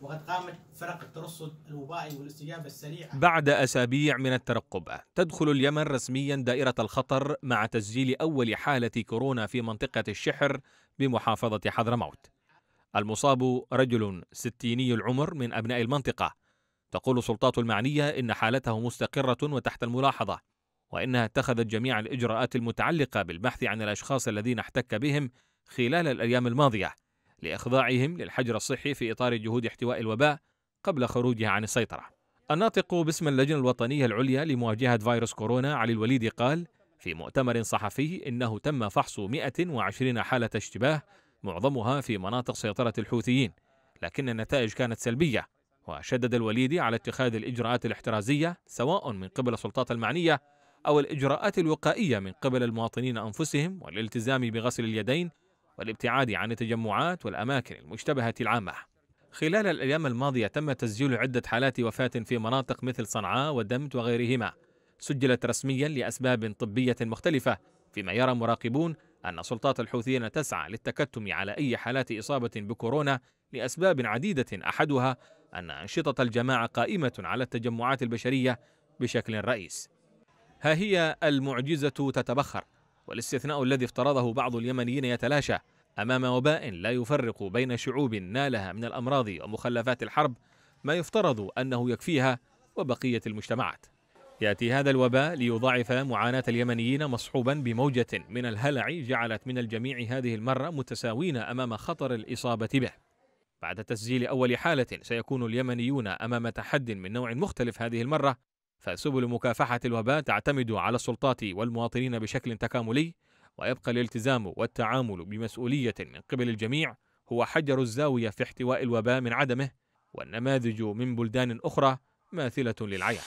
وقد قامت فرق الترصد الوبائي والاستجابة السريعة بعد أسابيع من الترقب تدخل اليمن رسميا دائرة الخطر مع تسجيل أول حالة كورونا في منطقة الشحر بمحافظة حضرموت المصاب رجل ستيني العمر من أبناء المنطقة تقول السلطات المعنية إن حالته مستقرة وتحت الملاحظة وإنها اتخذت جميع الإجراءات المتعلقة بالبحث عن الأشخاص الذين احتك بهم خلال الأيام الماضية لإخضاعهم للحجر الصحي في إطار جهود احتواء الوباء قبل خروجها عن السيطرة. الناطق باسم اللجنة الوطنية العليا لمواجهة فيروس كورونا علي الوليد قال في مؤتمر صحفي إنه تم فحص 120 حالة اشتباه معظمها في مناطق سيطرة الحوثيين لكن النتائج كانت سلبية وشدد الوليدي على اتخاذ الإجراءات الاحترازية سواء من قبل السلطات المعنية أو الإجراءات الوقائية من قبل المواطنين أنفسهم والالتزام بغسل اليدين والابتعاد عن التجمعات والأماكن المشتبهة العامة خلال الأيام الماضية تم تسجيل عدة حالات وفاة في مناطق مثل صنعاء ودمت وغيرهما سجلت رسميا لأسباب طبية مختلفة فيما يرى مراقبون أن سلطات الحوثيين تسعى للتكتم على أي حالات إصابة بكورونا لأسباب عديدة أحدها أن أنشطة الجماعة قائمة على التجمعات البشرية بشكل رئيس ها هي المعجزة تتبخر والاستثناء الذي افترضه بعض اليمنيين يتلاشى امام وباء لا يفرق بين شعوب نالها من الامراض ومخلفات الحرب ما يفترض انه يكفيها وبقيه المجتمعات. ياتي هذا الوباء ليضاعف معاناه اليمنيين مصحوبا بموجه من الهلع جعلت من الجميع هذه المره متساوين امام خطر الاصابه به. بعد تسجيل اول حاله سيكون اليمنيون امام تحد من نوع مختلف هذه المره فسبل مكافحه الوباء تعتمد على السلطات والمواطنين بشكل تكاملي ويبقى الالتزام والتعامل بمسؤولية من قبل الجميع هو حجر الزاوية في احتواء الوباء من عدمه والنماذج من بلدان أخرى ماثلة للعيان